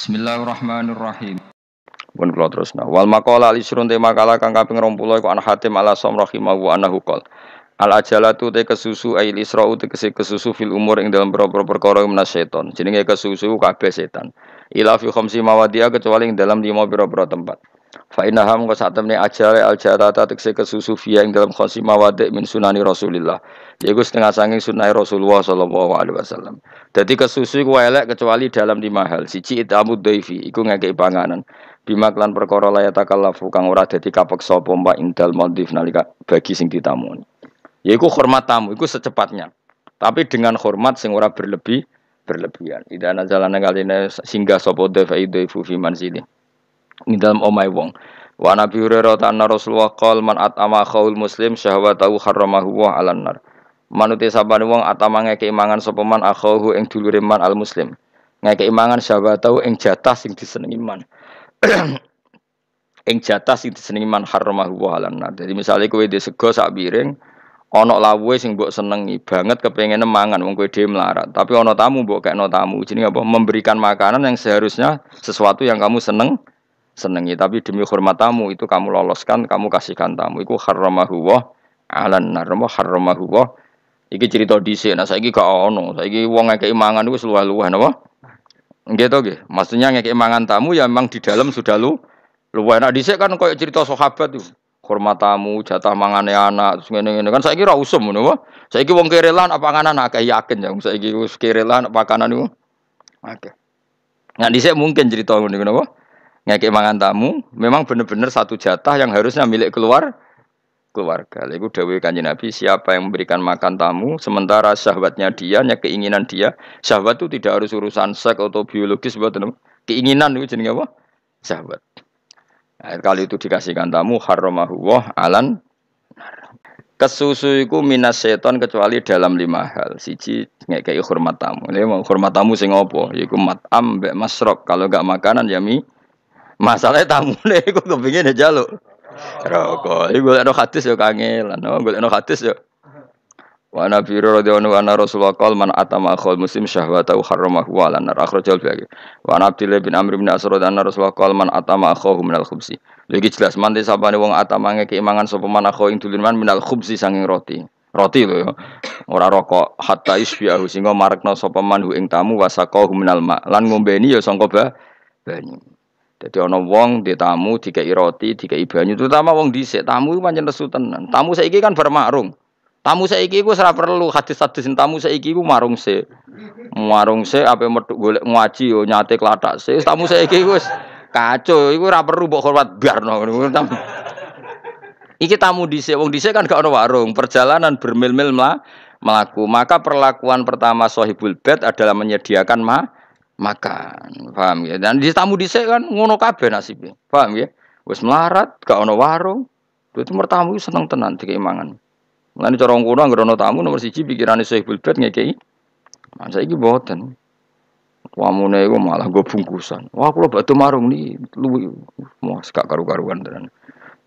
Bismillahirrahmanirrahim. Pun kula terusna. Wal maqala alisrun te makalah kang kaping 20 iku an Hatim ala Sam rahimahu annahu qol. Al ajalatu te kesusu ail isra'u te kesusu fil umur ing dalam beberapa perkara menas setan. Jenenge kesusu kabeh setan. Ila fi khamsi mawadi'a kecuali ing dalam lima pira-pira tempat. Fa inna ham ka saat temne ajale al jarata tekse kesusu fiya ing dalam khosimah wadik min sunani Rasulillah. Yaiku setengah sanging sunai Rasulullah sallallahu alaihi wasallam. Dadi kesusu iku elek kecuali dalam lima hal. Siji itamu daifi iku ngekeki panganan. Bima klan perkara layatakallafu kang ora dadi kapeksa apa mbak indal madhif nalika bagi sing ditamoni. Yaiku hormat tamu iku secepatnya. Tapi dengan hormat sing ora berlebih berlebihan. Idana jalana kaline singgah sapa dhaifa idhaifu fi manzilih ini dalam omai wong. Wa Nabi Hurairah ta'ana Rasulullah qal man at'ama khawul muslim syahwatahu harramahu wa ala nar. manuti sabani wong atama ngeke imangan sopaman akhawuhu ing al muslim. Ngeke imangan syahwatahu ing jatah sing disenengi man. ing jatah sing disenengi man harramahu wa ala nar. jadi misalnya kowe di sego sak biring ono lawe sing mbok senengi banget kepengen mangan wong kowe dhewe melarat, tapi ono tamu mbok kekno tamu. Jenenge apa? Memberikan makanan yang seharusnya sesuatu yang kamu seneng senengi tapi demi hormat tamu itu kamu loloskan kamu kasihkan tamu itu harramahu wa alan nar wa iki cerita dhisik nah saiki gak ono saya wong uangnya keimangan itu seluah luah napa nggih gitu nggih maksudnya yang keimangan tamu ya memang di dalam sudah lu luah nah dhisik kan koyo cerita sahabat tuh hormat tamu jatah mangane anak terus ngene ngene kan saiki ra usum ngono apa saiki wong kerelan apa panganan nah, akeh yakin ya saiki wis kerelan apa panganan iku akeh nah dhisik mungkin cerita ngene ngono apa ngekek mangan tamu memang benar-benar satu jatah yang harusnya milik keluar keluarga. Lalu Dewi kanji Nabi, siapa yang memberikan makan tamu, sementara syahwatnya dia, ya keinginan dia, syahwat itu tidak harus urusan seks atau biologis, buat keinginan itu jenis apa? Syahwat. Nah, kali itu dikasihkan tamu, haromahu wah alan kesusuiku minas seton kecuali dalam lima hal siji ngekei hormat tamu ini hormat tamu sing opo yaiku matam be masrok kalau gak makanan ya mi Masalahnya tamu nih, gue kepingin aja lo. Oh. Rokok, ini gue lihat hadis ya kangen, oh, no, gue lihat hadis ya. Wa Nabi radhiyallahu anhu Rasulullah qol man atama akhul muslim syahwatahu harramahu wa lan akhrajal bagi. Wa Abdullah bin amri bin dan radhiyallahu Rasulullah wakol man atama akhahu minal khubsi. Lagi jelas sapa sabane wong atamange keimangan sopeman man akho ing min minal khubsi sanging roti. Roti loh. Ora rokok hatta isbiahu sehingga marekno sopeman hu ing tamu wasaqahu minal ma. Lan yo ya pe banyak. Jadi ono wong di tamu tiga iroti tiga banyu terutama wong dhisik tamu iku pancen nesu tenan. Tamu saiki kan bermarung. Tamu iki gue serap perlu satu hadis tamu saiki iku marung se. Marung se ape metu golek ngaji yo nyate klathak se. Tamu saya iki gue kacau iku ora perlu mbok hormat no. ngono. Iki tamu dhisik wong dhisik kan gak ono warung, perjalanan bermil-mil melaku. Maka perlakuan pertama sohibul bed adalah menyediakan mah makan. Paham ya? Dan di tamu dhisik kan ngono kabe nasibnya, Paham ya? Wes melarat, gak ono warung. itu mertamu seneng tenan tiga imangan, Nanti corong kuno nggak ono tamu nomor siji pikiran pikirane Syekh Bilbet kei, masa iki boten. Wamune iku malah gue bungkusan. Wah, aku loh batu marung nih lu mau sekak karu-karuan tenan.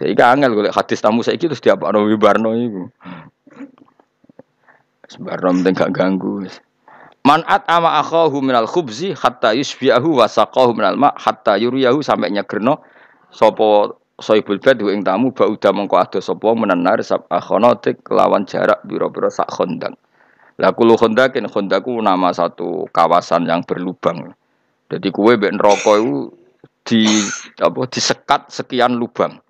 Saiki angel golek hati tamu saya itu setiap diapakno Wibarno iku. Sembarno penting gak ganggu Manat ama akhahu minal khubzi hatta yusbiahu wa saqahu minal ma hatta yuriyahu sampai nyegerno sapa soibul bed ing tamu bauda mengko ado sapa menenar sab akhonotik ah, lawan jarak biro-biro sak khondang. Lah kulo khondakin khondaku nama satu kawasan yang berlubang. Jadi kue ben neraka iku di apa disekat sekian lubang.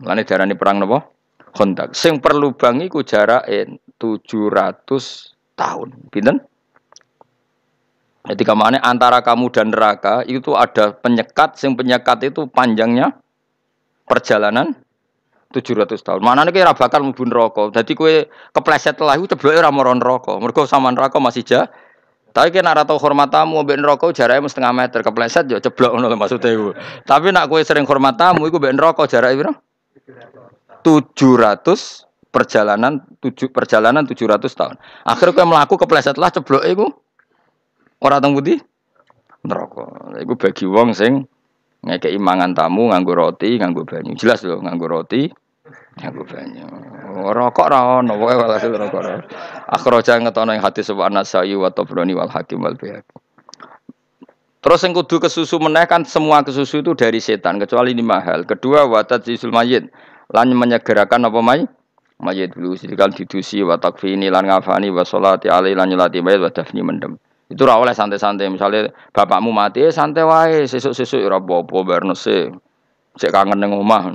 Mulane diarani perang nopo khondak. Sing perlubang iku jarake 700 tahun. Pinten? Jadi kemana antara kamu dan neraka itu ada penyekat, sing penyekat itu panjangnya perjalanan 700 tahun. Mana nih kira bakal mubun rokok. Jadi kue kepleset lah itu cebloke ora Ron rokok. Mergo sama neraka masih jah. Tapi kena ora hormatamu mbek rokok jaraknya mesti setengah meter kepleset ya ceblok ngono maksudnya itu. Tapi nak kue sering hormatamu itu bikin rokok, jaraknya berapa? 700 perjalanan tujuh perjalanan 700 tahun. Akhirnya kue melaku kepleset lah ceblok itu Orang teng putih neraka. Iku bagi wong sing ngekeki imangan tamu nganggo roti, nganggo banyu. Jelas loh nganggo roti, nganggo banyu. Rokok ra ono, pokoke walhasil rokok Akhirnya Akhraja ngetono ing hadis wa Nasa'i atau Tabrani wal Hakim wal Baihaqi. Terus yang kudu kesusu meneh kan semua kesusu itu dari setan kecuali ini mahal. Kedua watat jisul mayit lan menyegerakan apa may? Mayit dulu sidikan didusi fini lan ngafani wasolati salati alai lan nyulati mayit mendem. Itu ora oleh santai-santai. Misalnya bapakmu mati, eh, santai wae, sesuk-sesuk ya ora apa-apa bernese. Cek kangen ning omah.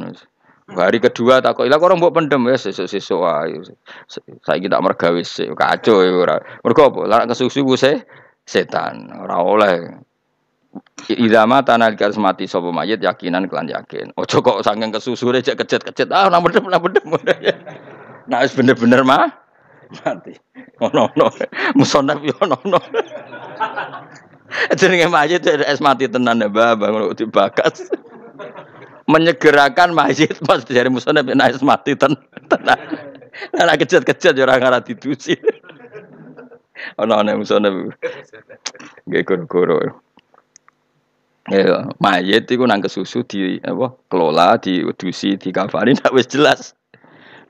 Hari kedua tak kok "Lah orang buat pendem ya sesuk-sesuk wae." saya kita mergawe sik kacau ya ora. Mergo apa? kesusu kesusu se setan ora oleh. Idama tanah garis mati sopo mayit yakinan kelan yakin. Ojo kok kesusu deh, cek kecet-kecet ah nambah dem nambah dem. Nah bener-bener mah mati. Ono-ono. Musonda yo ono-ono. Jenenge mayit es mati tenan ya Mbah, ngono dibakas. Menyegerakan mayit pas dari musonda ya, nek nah, es mati ten, tenan. Nek nah, nah, kejat-kejat yo ya, ora ngara didusi. Ono-ono musonda. Nggih goro-goro. Ya, mayit itu nang kesusu di apa kelola, di diudusi, dikafani tak wis jelas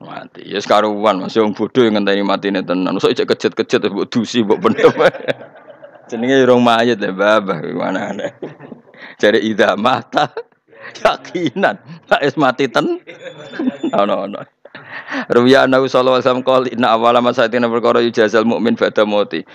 mati. Ya yes, karuan masih ya, wong bodho ngenteni matine tenan. Sok ijek kejet-kejet mbok dusi mbok pendem. Jenenge ya orang mayat ya babah gimana ya, aneh. cari idza mata yakinan. Tak es mati ten. no no Ruya Nabi sallallahu alaihi wasallam qol awalama awwala masatina perkara jazal mukmin ba'da mauti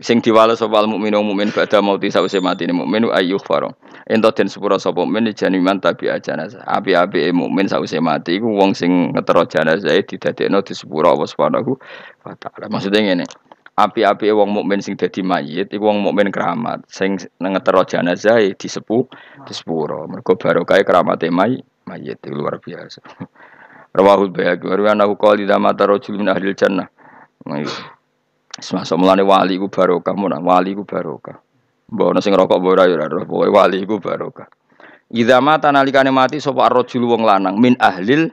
sing diwales sapa al mukmin wong mukmin badha mauti sause mati ne mukmin ayu faro ento den sepura sapa mukmin janiman tabi janazah api-api mukmin sause mati iku wong sing ngetero janazah e didadekno disepura apa subhanahu wa taala maksudnya ngene api-api wong mukmin sing dadi mayit iku wong mukmin keramat sing ngetero janazah e disepu disepura mergo barokahe keramate mayit mayit itu luar biasa Rawahul Bayhaqi wa rawanahu qali dama tarajul min ahlil jannah nah, iya. Semasa mulane wali ku barokah, mun wali ku barokah. Bawa ana sing rokok mbok ora ya ora, wali ku barokah. Idza mata nalikane mati sapa ar wong lanang min ahlil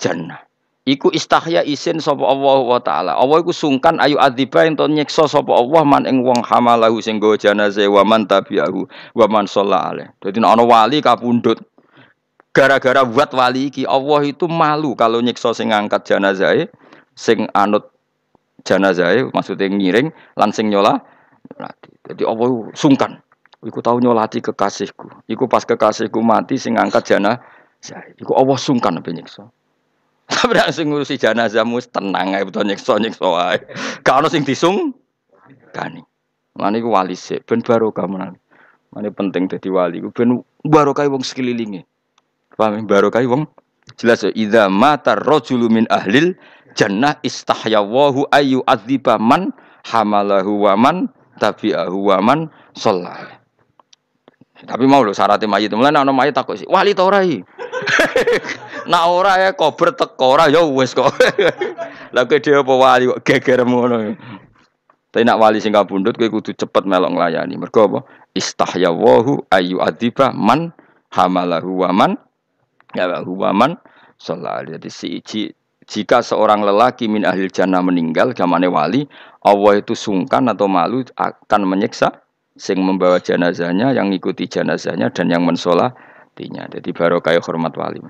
jannah. Iku istahya isin sapa Allah wa taala. Allah iku sungkan ayu adziba ento nyekso sapa Allah man ing wong hamalahu sing go jenazah wa man tabi'ahu wa man shalla alaih. Dadi ana wali kapundut. gara-gara buat wali iki Allah itu malu kalau nyekso sing ngangkat jenazah e, sing anut janazahe maksudnya ngiring langsing nyola. Jadi Allah sungkan. Iku tahu nyolati kekasihku. Iku pas kekasihku mati sing angkat jana. Iku Allah sungkan apa Tapi nek ngurusi jenazahmu tenang ae butuh nyiksa nyiksa wae. Gak ono sing disung kani. Mane iku wali sik ben barokah menan. Mane penting jadi wali iku ben barokah wong sekelilingnya. Paham barokah wong jelas ya idza mata rajulu min ahlil jannah istahyawahu ayu adibaman hamalahu waman tapi tabi'ahu wa man tapi mau lho syaratnya mayit. Mulai nak mayit takut sih. Wali ta nak ora ya kober tekora ya wes kok. Lagi dia bawa wali kok mono. Tapi nak wali singgah bundut, kau kudu cepet melok layani. Mergo apa? wahu ayu adiba man hamalahu waman ya wahu waman sallallahu Jadi si jika seorang lelaki min ahli jannah meninggal zamane wali, Allah itu sungkan atau malu akan menyiksa sing membawa jenazahnya, yang ngikuti jenazahnya dan yang mensolatinya. Jadi barokah hormat wali.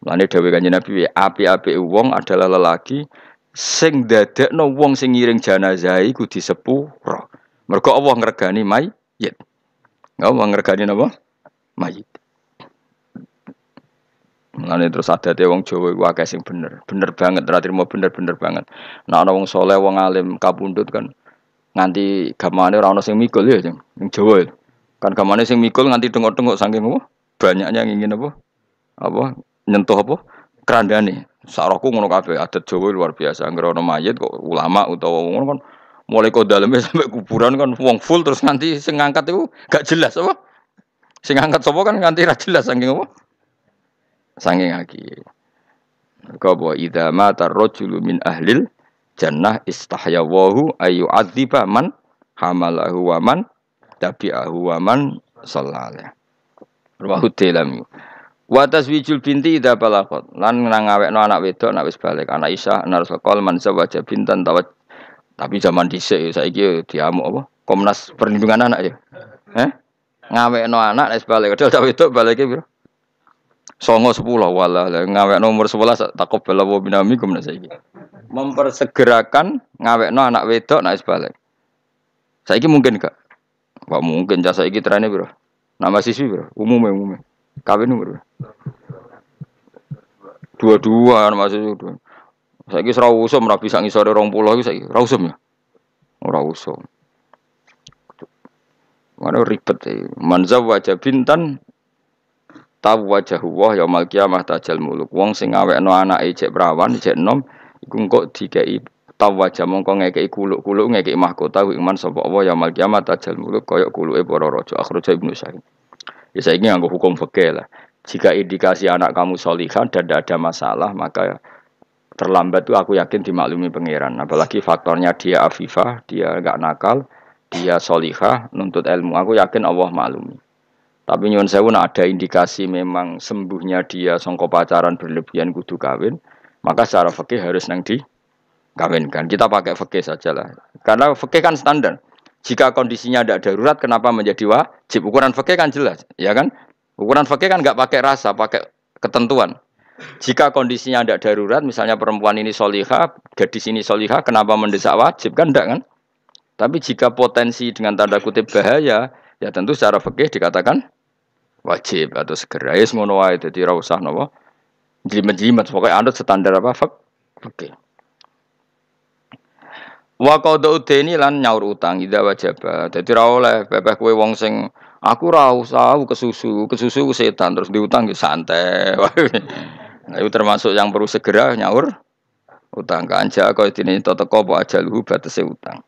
Mulane dawuh kanjeng Nabi, api-api wong adalah lelaki sing no wong sing ngiring jenazah iku disepuro. Mergo Allah ngregani mayit. Allah ngregani napa? Mayit. Mulane terus adate ya, wong Jawa iku akeh sing bener, bener banget, ra mau bener-bener banget. nah ana wong soleh, wong alim kabundut kan nganti gamane ora ana sing mikul ya, sing Jawa. Ya. Kan gamane sing mikul nganti tengok-tengok saking apa? Banyaknya yang ingin apa? Apa nyentuh apa? Kerandane. saraku ngono kabeh, adat Jawa luar biasa. Anggere ana mayit kok ulama utawa ngono kan mulai kok dalemnya sampai kuburan kan wong full terus nanti sing ngangkat itu gak jelas apa? Sing ngangkat sapa kan nganti ra jelas saking apa? sanging aki. Mereka bahwa idza mata rojulu min ahlil jannah wahu ayu adzibah man hamalahu wa man tabi'ahu wa man sallallahu. Rawahu Dailami. Wa binti ida balakot. Lan no anak wedok anak wis balik, anak Isa, anak kolman qol man bintan tawat. Tapi zaman dhisik saiki diamuk apa? Komnas Perlindungan Anak ya. Eh? no anak wis balik, padahal wedok baliknya bro songo sepuluh walah ngawek nomor sepuluh takut bela binami kumna saiki mempersegerakan ngawek no anak wedok naik sebalik saiki mungkin kak gak mungkin jasa ini terane bro nama siswi bro umum umum kawin nomor dua dua nama siswi dua saya serau usum rapi sangi sore rong pulau itu saiki rausum ya rausum Mana ribet ya. Eh. manza wajah bintan tahu wajah Allah ya mal kiamah tajal muluk wong sing awekno anake cek perawan cek enom iku engko dikeki tahu wajah mongko ngekeki kuluk-kuluk ngekeki mahkota iman sapa Allah ya mal kiamah tajal muluk koyo kuluke para raja akhraja Ibnu Sa'id ya saya ingin hukum fikih lah jika indikasi anak kamu solihan dan tidak ada masalah maka terlambat tuh aku yakin dimaklumi pangeran apalagi faktornya dia afifah dia gak nakal dia solihah nuntut ilmu aku yakin Allah maklumi tapi nyuwun saya nak ada indikasi memang sembuhnya dia songkok pacaran berlebihan kudu kawin, maka secara fakih harus nang di kawinkan. Kita pakai fakih saja lah. Karena fakih kan standar. Jika kondisinya tidak darurat, kenapa menjadi wajib? Ukuran fakih kan jelas, ya kan? Ukuran fakih kan nggak pakai rasa, pakai ketentuan. Jika kondisinya tidak darurat, misalnya perempuan ini soliha, gadis ini soliha, kenapa mendesak wajib kan enggak kan? Tapi jika potensi dengan tanda kutip bahaya, ya tentu secara fakih dikatakan wajib atau segera es monoai wae dadi usah napa jimat jimat pokoknya anut standar apa fak oke wa qada udeni lan nyaur utang ida wajib, dadi ora oleh bebek kue wong sing aku rau sahu kesusu kesusu setan terus diutang di ya santai nah, itu termasuk yang perlu segera nyaur utang ke anja kau ini toto kopo aja luhu se utang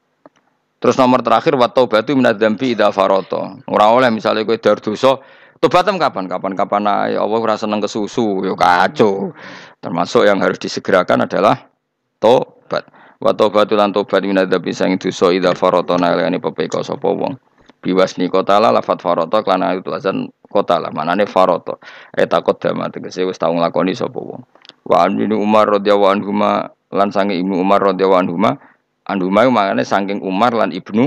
terus nomor terakhir wa taubatu minat dzambi idza faroto, ora oleh misalnya kowe dar dosa Tobatem kapan? Kapan-kapan ae Allah ora seneng kesusu, yo kacau. Termasuk yang harus disegerakan adalah tobat. Wa tobatul lan tobat minadzabi sang dosa idza faratana liyane pepeka sapa wong. Biwasni kotala lafat farata lan itu azan kotala manane farata. Eta eh, kodama tegese wis tau nglakoni sapa wong. Wa Ibnu Umar radhiyallahu anhu lan sangi Ibnu Umar radhiyallahu anhu anhu mau makane saking Umar lan Ibnu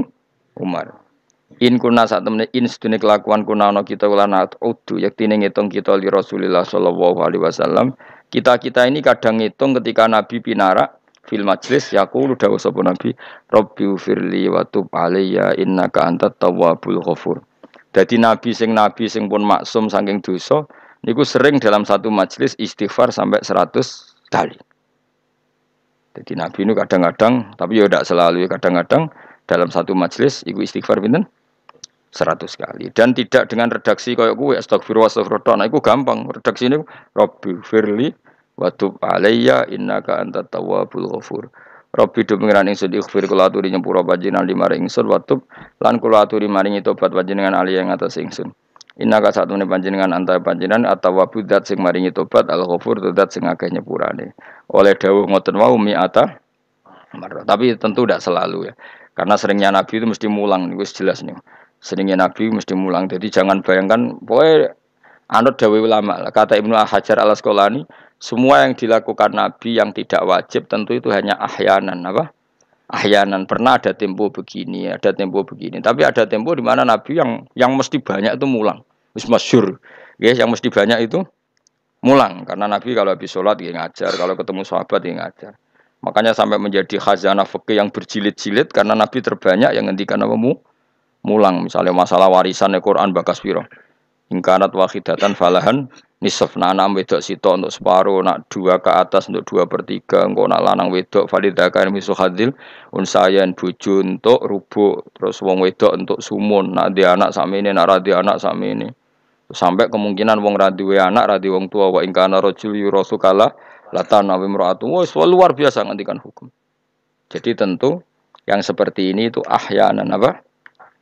Umar. In kuna saat temen in sedunia kelakuan kuna ono kita ulan udu yaktine ngitung kita li Rasulillah sallallahu alaihi wasallam. Kita kita ini kadang ngitung ketika Nabi pinarak fil majlis yaqulu dawu sapa Nabi Rabbi firli wa ya Inna ka antat tawwabul ghafur. Jadi nabi sing nabi sing pun maksum saking dosa niku sering dalam satu majlis istighfar sampai seratus kali. Jadi nabi ini kadang-kadang tapi ya tidak selalu kadang-kadang dalam satu majlis iku istighfar pinten seratus kali dan tidak dengan redaksi kayak gue astagfirullah astagfirullah nah itu gampang redaksi ini Robi Firli Watub Inna ka anta tawabul ghafur Robi do pengiran ingsun ikhfir kula aturi nyempura panjenengan limaring ingsun watub lan kula aturi maringi tobat panjenengan ali yang atas ingsun. Innaka satune panjenengan antara panjenengan atawa budat sing maringi tobat al ghafur dat sing akeh nyepurane. Oleh dawuh ngoten wau ata. Tapi tentu tidak selalu ya. Karena seringnya Nabi itu mesti mulang, itu jelas nih. Seningnya Nabi mesti mulang. Jadi jangan bayangkan, boy anut dawe ulama. Kata Ibnu Al Hajar al Asqalani, semua yang dilakukan Nabi yang tidak wajib tentu itu hanya ahyanan apa? Ahyanan pernah ada tempo begini, ada tempo begini. Tapi ada tempo di mana Nabi yang yang mesti banyak itu mulang. Wis masyur. Guys, yang mesti banyak itu mulang karena Nabi kalau habis sholat dia ngajar, kalau ketemu sahabat dia ngajar. Makanya sampai menjadi khazanah fikih yang berjilid-jilid karena Nabi terbanyak yang ngendikan apa mu mulang misalnya masalah warisan ya Quran bakas piro ingkarat wahidatan falahan nisaf nanam wedok sito untuk separuh nak dua ke atas untuk dua per tiga engkau nak lanang wedok validaka misu hadil unsayan buju untuk rubuh terus wong wedok untuk sumun nak di anak sama ini nak radi anak sama ini sampai kemungkinan wong we anak radhi wong tua wa ingkana rojul yurosu kala latan awi wah wis luar biasa ngantikan hukum jadi tentu yang seperti ini itu ahyanan apa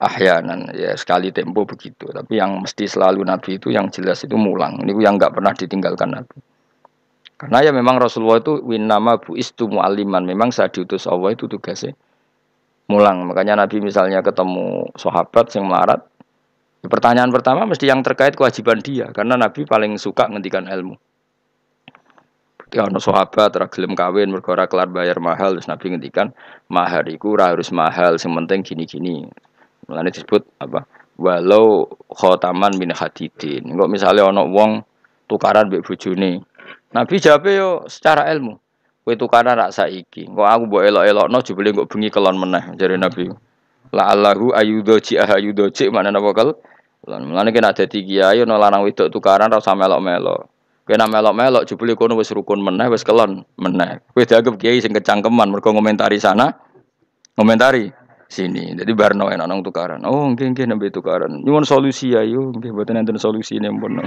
ahyanan ya sekali tempo begitu tapi yang mesti selalu nabi itu yang jelas itu mulang ini yang nggak pernah ditinggalkan nabi karena ya memang Rasulullah itu win nama bu istu mu'aliman memang saya diutus Allah itu tugasnya mulang makanya nabi misalnya ketemu sahabat yang melarat ya pertanyaan pertama mesti yang terkait kewajiban dia karena nabi paling suka ngendikan ilmu ketika ono sahabat ora gelem kawin mergo ora kelar bayar mahal terus nabi ngendikan mahar iku harus mahal sing penting gini-gini Mulane disebut apa? Walau khotaman min hadidin. Kok misalnya ono wong tukaran mbek bojone. Nabi jawab yo secara ilmu. Kowe tukaran rak saiki. Kok aku mbok elok-elokno jebule kok bengi kelon meneh jare Nabi. La Allahu ayudho ji ayudho ci mana napa kel? Lan mulane kena dadi kiai ana lanang wedok tukaran ora usah melok-melok. Kena melok-melok jebule kono wis rukun meneh, wis kelon meneh. Kowe dianggap kiai sing kecangkeman mergo ngomentari sana. komentari sini. Jadi barno enak nong tukaran. Oh, enggak enggak nembe tukaran. Nyuwun solusi ya enggak buat nanti solusi solusine pun.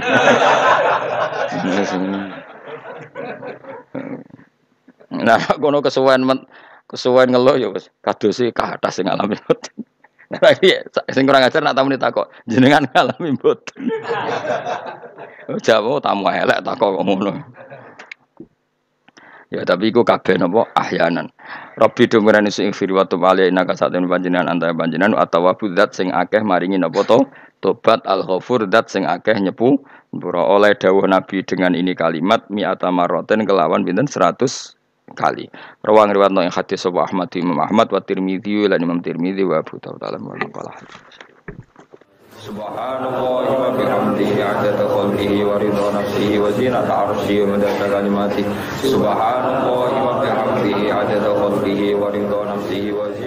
Iya, nah, kono kesuwen kesuwen ngelo yo wis sih e kathah sing ngalami mboten. Nah, lagi sing kurang ajar nak tamu ditakok, jenengan ngalami mboten. Jawa oh, tamu elek takok ngono. Ya tapi iku kabeh napa ahyanan. Rabbi dumirani sing fir wa tub alai innaka satun panjenengan antara panjenengan atau zat sing akeh maringi napa to tobat al ghafur dat sing akeh nyepu pura oleh dawuh Nabi dengan ini kalimat mi atama roten kelawan pinten 100 kali. Rawang riwayat yang hadis sapa Ahmad Imam Ahmad wa Tirmidzi lan Imam Tirmidzi wa Abu Dawud alam wa Subhanallah wa bihamdihi adada khalqihi wa ridha nafsihi wa zinata arsyihi wa madada kalimatihi Subhanallah wa bihamdihi adada khalqihi wa ridha nafsihi wa zinata